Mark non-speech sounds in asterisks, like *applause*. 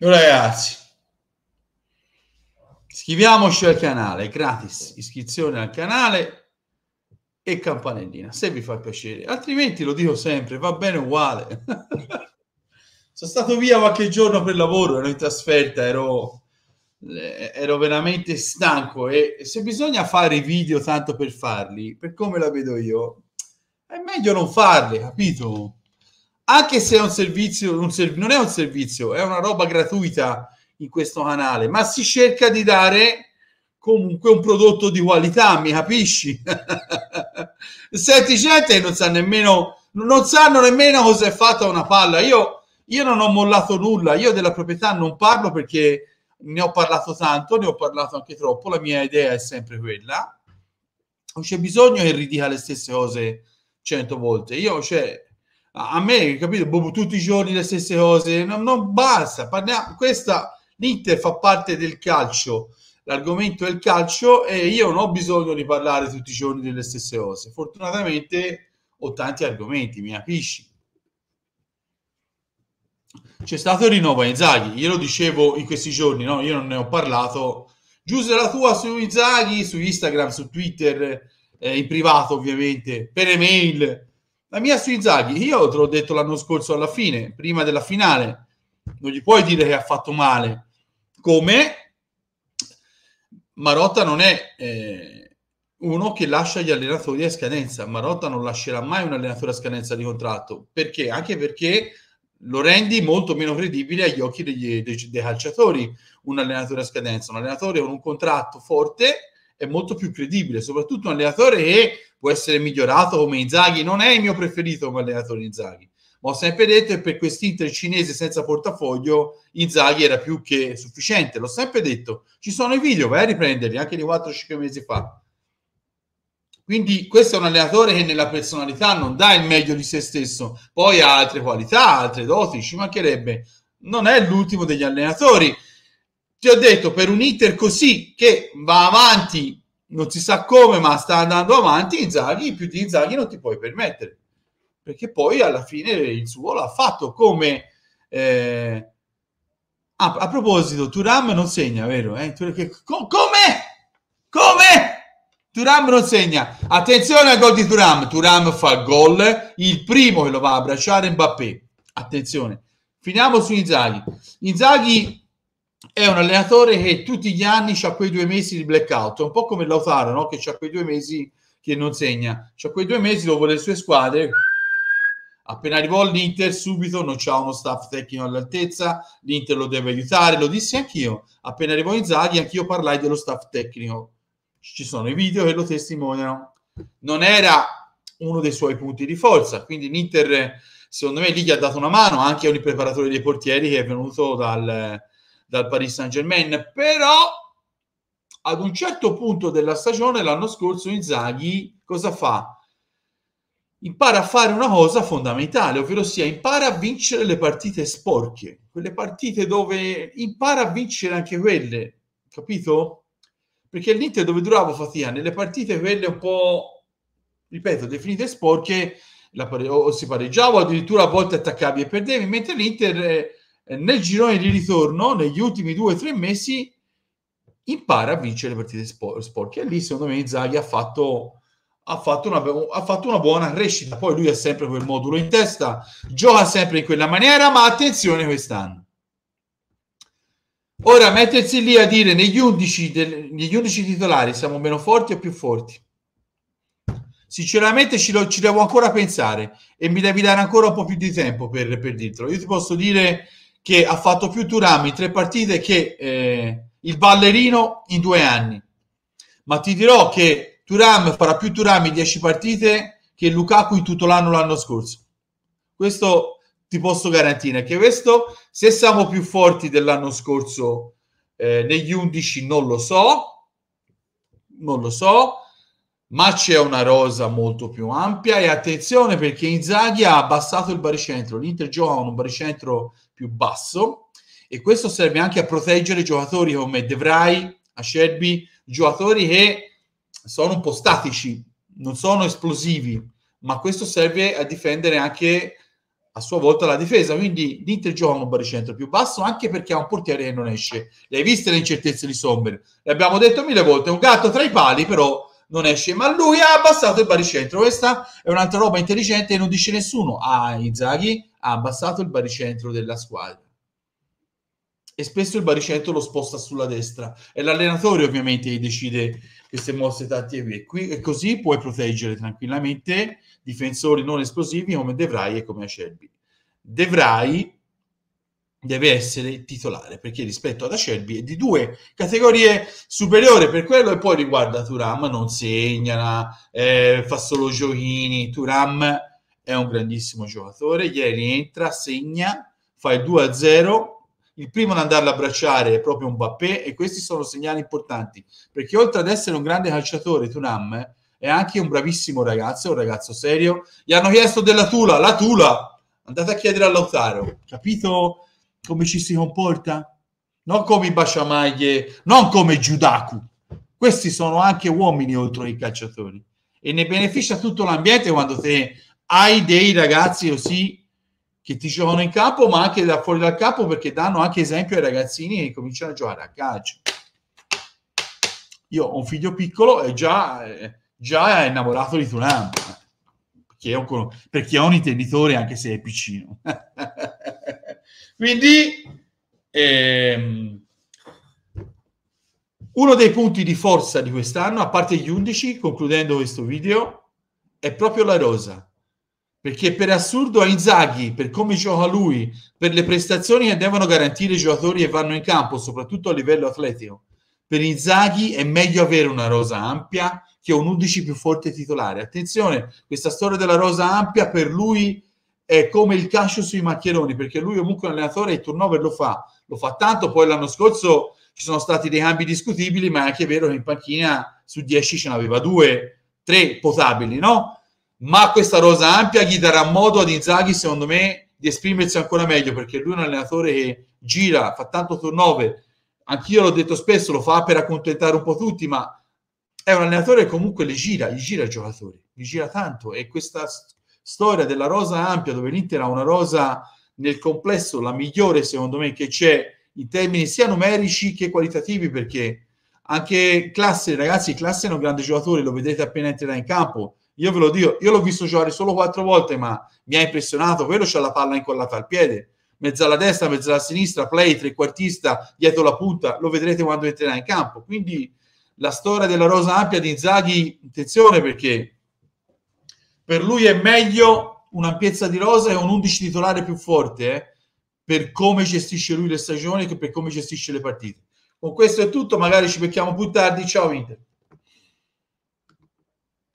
Ragazzi, iscriviamoci al canale, gratis, iscrizione al canale e campanellina, se vi fa piacere. Altrimenti, lo dico sempre, va bene uguale. *laughs* Sono stato via qualche giorno per lavoro, ero in trasferta, ero, ero veramente stanco e se bisogna fare i video tanto per farli, per come la vedo io, è meglio non farli, capito? anche se è un servizio, un serv- non è un servizio, è una roba gratuita in questo canale, ma si cerca di dare comunque un prodotto di qualità, mi capisci? *laughs* Senti gente che non sa nemmeno, non sanno nemmeno cosa è fatta una palla. Io, io non ho mollato nulla, io della proprietà non parlo perché ne ho parlato tanto, ne ho parlato anche troppo, la mia idea è sempre quella. Non c'è bisogno che ridica le stesse cose cento volte. Io, cioè, a me, capito, boh, tutti i giorni le stesse cose, non, non basta, parliamo, questa, l'Inter fa parte del calcio, l'argomento è il calcio e io non ho bisogno di parlare tutti i giorni delle stesse cose, fortunatamente ho tanti argomenti, mi capisci? C'è stato il rinnovo a Inzaghi, glielo dicevo in questi giorni, no? io non ne ho parlato, Giuse la tua su Inzaghi, su Instagram, su Twitter, eh, in privato ovviamente, per email, la mia su Inzaghi, io te l'ho detto l'anno scorso alla fine, prima della finale, non gli puoi dire che ha fatto male. Come Marotta non è eh, uno che lascia gli allenatori a scadenza. Marotta non lascerà mai un allenatore a scadenza di contratto. Perché? Anche perché lo rendi molto meno credibile agli occhi degli, dei, dei calciatori un allenatore a scadenza. Un allenatore con un contratto forte è molto più credibile, soprattutto un allenatore che può essere migliorato come Inzaghi, non è il mio preferito come allenatore Inzaghi, ma ho sempre detto che per quest'Inter cinese senza portafoglio Inzaghi era più che sufficiente, l'ho sempre detto, ci sono i video, vai a riprenderli anche di 4-5 mesi fa. Quindi questo è un allenatore che nella personalità non dà il meglio di se stesso, poi ha altre qualità, altre doti, ci mancherebbe, non è l'ultimo degli allenatori ti ho detto per un iter così che va avanti non si sa come ma sta andando avanti Inzaghi più di Inzaghi non ti puoi permettere perché poi alla fine il suo l'ha fatto come eh... ah, a proposito Turam non segna vero eh? come come Turam non segna attenzione al gol di Turam Turam fa il gol il primo che lo va a abbracciare Mbappé attenzione finiamo su Inzaghi Inzaghi è un allenatore che tutti gli anni ha quei due mesi di blackout, un po' come Lautaro, no? che ha quei due mesi che non segna, ha quei due mesi dopo le sue squadre, appena arrivò l'Inter subito non c'è uno staff tecnico all'altezza, l'Inter lo deve aiutare, lo dissi anch'io, appena arrivò Inzaghi anch'io parlai dello staff tecnico, ci sono i video che lo testimoniano, non era uno dei suoi punti di forza, quindi l'Inter secondo me lì gli ha dato una mano anche a un preparatore dei portieri che è venuto dal dal Paris Saint Germain, però ad un certo punto della stagione l'anno scorso Inzaghi cosa fa? Impara a fare una cosa fondamentale, ovvero sia impara a vincere le partite sporche, quelle partite dove impara a vincere anche quelle, capito? Perché l'Inter dove duravo fatica, nelle partite quelle un po', ripeto, definite sporche, pare- o si pareggiava, addirittura a volte attaccavi e perdevi, mentre l'Inter eh, eh, nel girone di ritorno, negli ultimi due o tre mesi, impara a vincere le partite spor- sporche. E lì, secondo me, Zaghi ha fatto, ha, fatto una, ha fatto, una, buona crescita. Poi lui ha sempre quel modulo in testa, gioca sempre in quella maniera, ma attenzione quest'anno. Ora, mettersi lì a dire negli 11, del, negli 11 titolari siamo meno forti o più forti? Sinceramente ci, lo, ci devo ancora pensare e mi devi dare ancora un po' più di tempo per, per dirtelo. Io ti posso dire che ha fatto più Turami in tre partite che eh, il ballerino in due anni. Ma ti dirò che Turam farà più Turami in dieci partite che Lukaku in tutto l'anno l'anno scorso. Questo ti posso garantire che questo, se siamo più forti dell'anno scorso eh, negli undici, non lo so, non lo so, ma c'è una rosa molto più ampia e attenzione perché Inzaghi ha abbassato il baricentro, l'Inter gioca un baricentro più basso e questo serve anche a proteggere giocatori come De Vrij, Acerbi, giocatori che sono un po' statici, non sono esplosivi, ma questo serve a difendere anche a sua volta la difesa. Quindi l'Inter gioca un baricentro più basso anche perché ha un portiere che non esce. Le hai viste le incertezze di Sommer? Le abbiamo detto mille volte, un gatto tra i pali però non esce, ma lui ha abbassato il baricentro. Questa è un'altra roba intelligente e non dice nessuno a ah, Inzaghi ha abbassato il baricentro della squadra e spesso il baricentro lo sposta sulla destra. È l'allenatore ovviamente che decide queste mosse tattiche e qui e così puoi proteggere tranquillamente difensori non esplosivi come Devrai e come Acerbi. Devrai deve essere titolare perché rispetto ad Acerbi è di due categorie superiore per quello e poi riguarda Turam non segna, eh, fa solo giochini, Turam è un grandissimo giocatore, ieri entra, segna, fa il 2-0, il primo ad andarlo a abbracciare è proprio un Mbappé e questi sono segnali importanti, perché oltre ad essere un grande calciatore, Tunam è anche un bravissimo ragazzo, un ragazzo serio, gli hanno chiesto della Tula, la Tula, andate a chiedere a Lautaro, capito come ci si comporta? Non come i basciamaglie, non come Giudaku. Questi sono anche uomini oltre ai calciatori e ne beneficia tutto l'ambiente quando te hai dei ragazzi così che ti giocano in campo, ma anche da fuori dal campo, perché danno anche esempio ai ragazzini che cominciano a giocare a calcio. Io ho un figlio piccolo e già, eh, già è innamorato di Tunam, eh, perché è, un, perché è un intenditore anche se è piccino. *laughs* Quindi, ehm, uno dei punti di forza di quest'anno, a parte gli 11, concludendo questo video, è proprio la rosa perché per assurdo a Inzaghi, per come gioca lui, per le prestazioni che devono garantire i giocatori che vanno in campo, soprattutto a livello atletico, per Inzaghi è meglio avere una rosa ampia che un 11 più forte titolare. Attenzione, questa storia della rosa ampia per lui è come il cascio sui maccheroni, perché lui comunque è un allenatore e il turnover lo fa, lo fa tanto, poi l'anno scorso ci sono stati dei cambi discutibili, ma è anche vero che in panchina su 10 ce n'aveva due, tre potabili, no? ma questa rosa ampia gli darà modo ad Inzaghi, secondo me, di esprimersi ancora meglio, perché lui è un allenatore che gira, fa tanto turnover, anch'io l'ho detto spesso, lo fa per accontentare un po' tutti, ma è un allenatore che comunque le gira, gli gira i giocatori, gli gira tanto, e questa storia della rosa ampia, dove l'Inter ha una rosa nel complesso la migliore, secondo me, che c'è in termini sia numerici che qualitativi, perché anche Classe, ragazzi, Classe è un grande giocatore, lo vedete appena entrerà in campo, io ve lo dico, io l'ho visto giocare solo quattro volte, ma mi ha impressionato. Quello c'ha la palla incollata al piede, mezza alla destra, mezza alla sinistra, play, trequartista, dietro la punta. Lo vedrete quando entrerà in campo. Quindi la storia della rosa ampia di Inzaghi, attenzione perché per lui è meglio un'ampiezza di rosa e un 11 titolare più forte eh, per come gestisce lui le stagioni che per come gestisce le partite. Con questo è tutto, magari ci becchiamo più tardi. Ciao Inter.